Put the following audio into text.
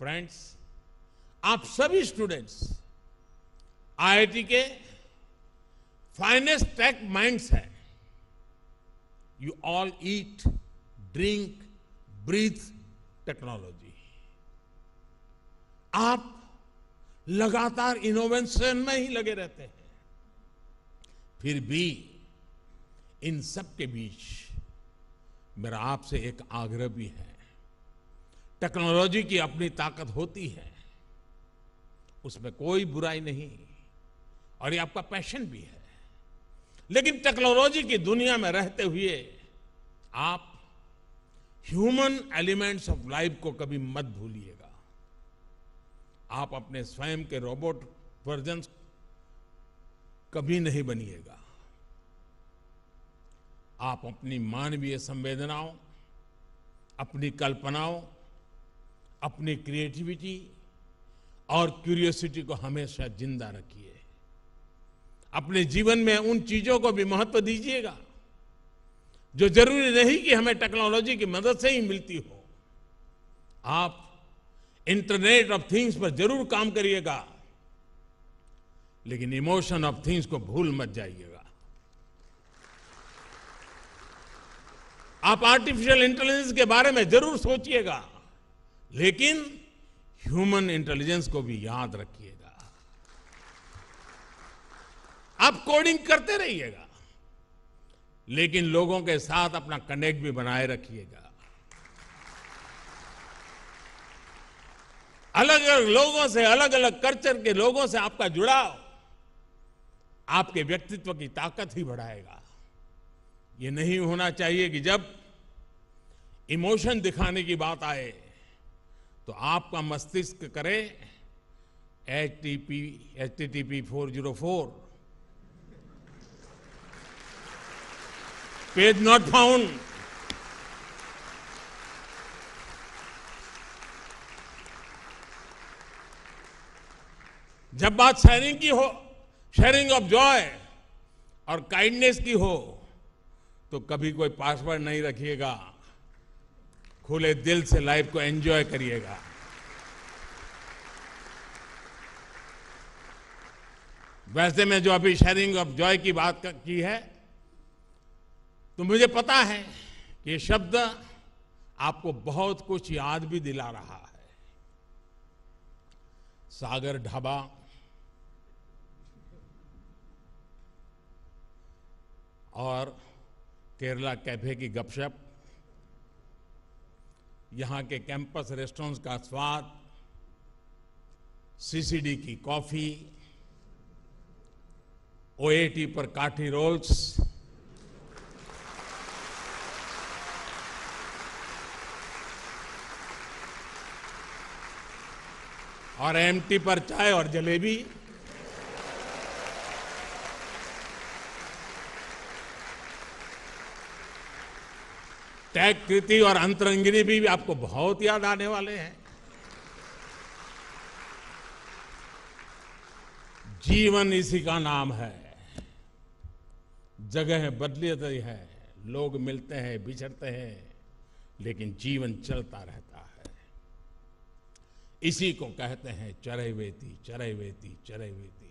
friends आप सभी students IIT के फाइनेस्ट टेक माइंड्स हैं you all eat drink breathe technology आप लगातार इनोवेशन में ही लगे रहते हैं फिर भी इन सब के बीच मेरा आपसे एक आग्रह भी है टेक्नोलॉजी की अपनी ताकत होती है उसमें कोई बुराई नहीं और ये आपका पैशन भी है लेकिन टेक्नोलॉजी की दुनिया में रहते हुए आप ह्यूमन एलिमेंट्स ऑफ लाइफ को कभी मत भूलिएगा आप अपने स्वयं के रोबोट वर्जन कभी नहीं बनिएगा आप अपनी मानवीय संवेदनाओं अपनी कल्पनाओं अपनी क्रिएटिविटी और क्यूरियोसिटी को हमेशा जिंदा रखिए अपने जीवन में उन चीजों को भी महत्व दीजिएगा जो जरूरी नहीं कि हमें टेक्नोलॉजी की मदद से ही मिलती हो आप इंटरनेट ऑफ थिंग्स पर जरूर काम करिएगा लेकिन इमोशन ऑफ थिंग्स को भूल मत जाइएगा आप आर्टिफिशियल इंटेलिजेंस के बारे में जरूर सोचिएगा लेकिन ह्यूमन इंटेलिजेंस को भी याद रखिएगा आप कोडिंग करते रहिएगा लेकिन लोगों के साथ अपना कनेक्ट भी बनाए रखिएगा अलग अलग लोगों से अलग अलग कल्चर के लोगों से आपका जुड़ाव आपके व्यक्तित्व की ताकत ही बढ़ाएगा यह नहीं होना चाहिए कि जब इमोशन दिखाने की बात आए तो आपका मस्तिष्क करे H T P H T T P four zero four page not found जब बात शेयरिंग की हो शेयरिंग ऑफ जॉय और काइंडनेस की हो तो कभी कोई पासवर्ड नहीं रखिएगा खुले दिल से लाइफ को एंजॉय करिएगा वैसे मैं जो अभी शेयरिंग ऑफ जॉय की बात की है तो मुझे पता है कि शब्द आपको बहुत कुछ याद भी दिला रहा है सागर ढाबा और केरला कैफे की गपशप यहाँ के कैंपस रेस्टोरेंट्स का स्वाद सीसीडी की कॉफी ओएटी पर काठी रोल्स और एमटी पर चाय और जलेबी तय कृति और अंतरंगिनी भी, भी आपको बहुत याद आने वाले हैं जीवन इसी का नाम है जगह बदलती है लोग मिलते हैं बिछड़ते हैं लेकिन जीवन चलता रहता है इसी को कहते हैं चरैवेती चरैवेती चरैवेती